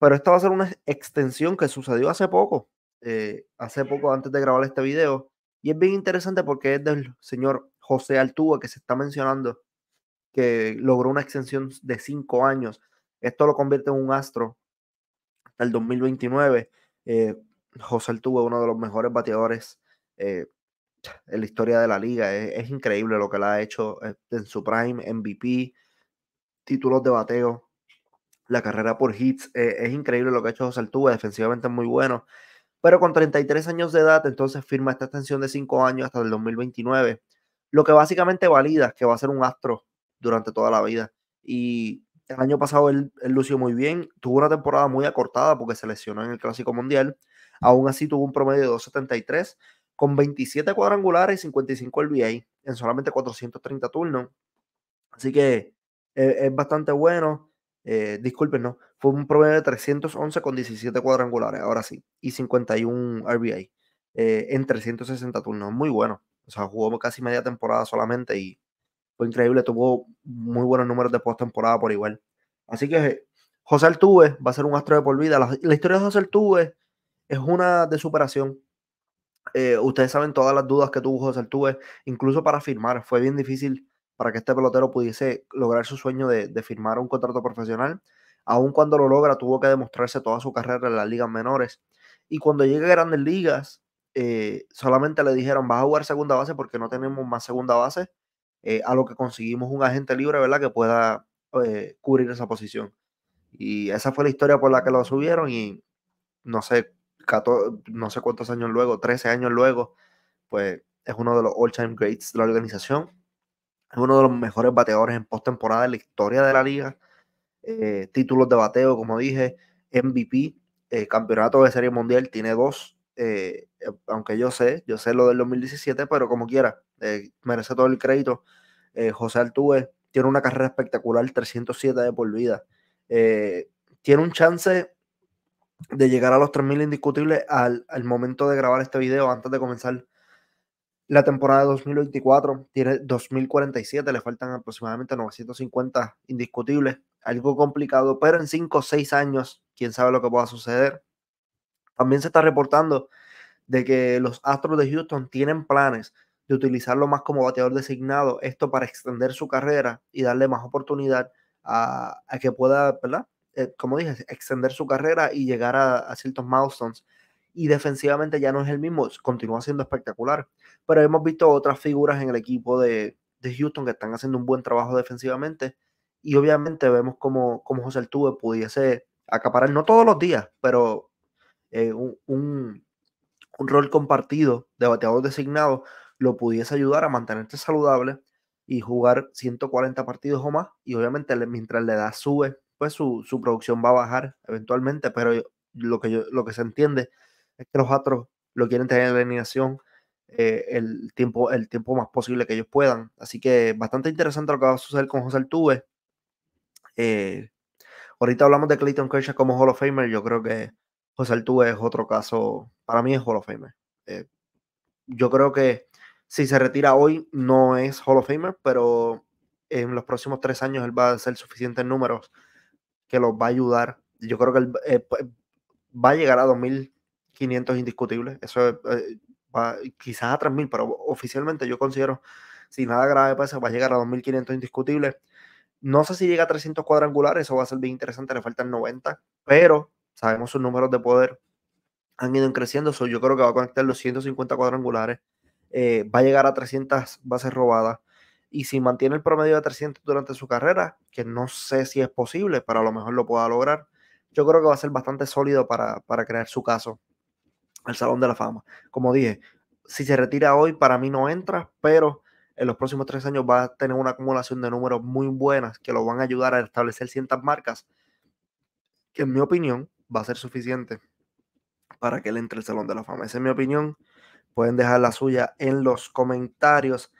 Pero esta va a ser una extensión que sucedió hace poco, eh, hace poco antes de grabar este video. Y es bien interesante porque es del señor José Altúa que se está mencionando, que logró una extensión de cinco años. Esto lo convierte en un astro hasta el 2029. Eh, José Altúa, uno de los mejores bateadores eh, en la historia de la liga. Es, es increíble lo que le ha hecho eh, en su prime, MVP, títulos de bateo la carrera por hits eh, es increíble lo que ha hecho José defensivamente es muy bueno. Pero con 33 años de edad, entonces firma esta extensión de 5 años hasta el 2029, lo que básicamente valida es que va a ser un astro durante toda la vida. Y el año pasado él, lució muy bien, tuvo una temporada muy acortada porque se lesionó en el Clásico Mundial, aún así tuvo un promedio de 2.73 con 27 cuadrangulares y 55 LBA en solamente 430 turnos. Así que eh, es bastante bueno. Eh, disculpen, no, fue un problema de 311 con 17 cuadrangulares, ahora sí, y 51 RBI eh, en 360 turnos, muy bueno. O sea, jugó casi media temporada solamente y fue increíble, tuvo muy buenos números de postemporada por igual. Así que José Altuve va a ser un astro de por vida. La, historia de José Altuve es una de superación. Eh, ustedes saben todas las dudas que tuvo José Altuve, incluso para firmar, fue bien difícil para que este pelotero pudiese lograr su sueño de, firmar un contrato profesional. Aun cuando lo logra, tuvo que demostrarse toda su carrera en las ligas menores. Y cuando llega a grandes ligas, eh, solamente le dijeron, vas a jugar segunda base porque no tenemos más segunda base, eh, a lo que conseguimos un agente libre, ¿verdad? Que pueda eh, cubrir esa posición. Y esa fue la historia por la que lo subieron y no sé, no sé cuántos años luego, 13 años luego, pues es uno de los all-time greats de la organización es uno de los mejores bateadores en postemporada de la historia de la liga. Eh, títulos de bateo, como dije, MVP, eh, campeonato de serie mundial, tiene dos. Eh, aunque yo sé, yo sé lo del 2017, pero como quiera, merece todo el crédito. José Altuve tiene una carrera espectacular, 307 de por vida. tiene un chance de llegar a los 3.000 indiscutibles al, al momento de grabar este video, antes de comenzar la temporada de 2024 tiene 2047, le faltan aproximadamente 950 indiscutibles. Algo complicado, pero en 5 o 6 años, quién sabe lo que pueda suceder. También se está reportando de que los Astros de Houston tienen planes de utilizarlo más como bateador designado, esto para extender su carrera y darle más oportunidad a, que pueda, ¿verdad? Eh, como dije, extender su carrera y llegar a, a ciertos milestones y defensivamente ya no es el mismo, continúa siendo espectacular. Pero hemos visto otras figuras en el equipo de, Houston que están haciendo un buen trabajo defensivamente y obviamente vemos como, como José Altuve pudiese acaparar, no todos los días, pero eh, un, rol compartido de bateador designado lo pudiese ayudar a mantenerse saludable y jugar 140 partidos o más. Y obviamente mientras la edad sube, pues su, su producción va a bajar eventualmente, pero lo que, lo que se entiende es que los otros lo quieren tener en la eh, el, tiempo, el tiempo más posible que ellos puedan. Así que bastante interesante lo que va a suceder con José Altuve. Eh, ahorita hablamos de Clayton Kershaw como Hall of Famer. Yo creo que José Altuve es otro caso. Para mí es Hall of Famer. Eh, yo creo que si se retira hoy no es Hall of Famer, pero en los próximos tres años él va a hacer suficientes números que los va a ayudar. Yo creo que pues, va a llegar a 2000 500 indiscutibles. Eso eh, quizás a 3.000, pero oficialmente yo considero, si nada grave pasa, va a llegar a 2.500 indiscutibles. No sé si llega a 300 cuadrangulares, eso va a ser bien interesante, le faltan 90, pero sabemos sus números de poder han ido creciendo, yo creo que va a conectar los 150 cuadrangulares, eh, va a llegar a 300 bases robadas, y si mantiene el promedio de 300 durante su carrera, que no sé si es posible, pero a lo mejor lo pueda lograr, yo creo que va a ser bastante sólido para crear su caso al Salón de la Fama. Como dije, si se retira hoy, para mí no entra, pero en los próximos tres años va a tener una acumulación de números muy buenas que lo van a ayudar a establecer ciertas marcas que en mi opinión va a ser suficiente para que él entre al Salón de la Fama. Esa es mi opinión. Pueden dejar la suya en los comentarios.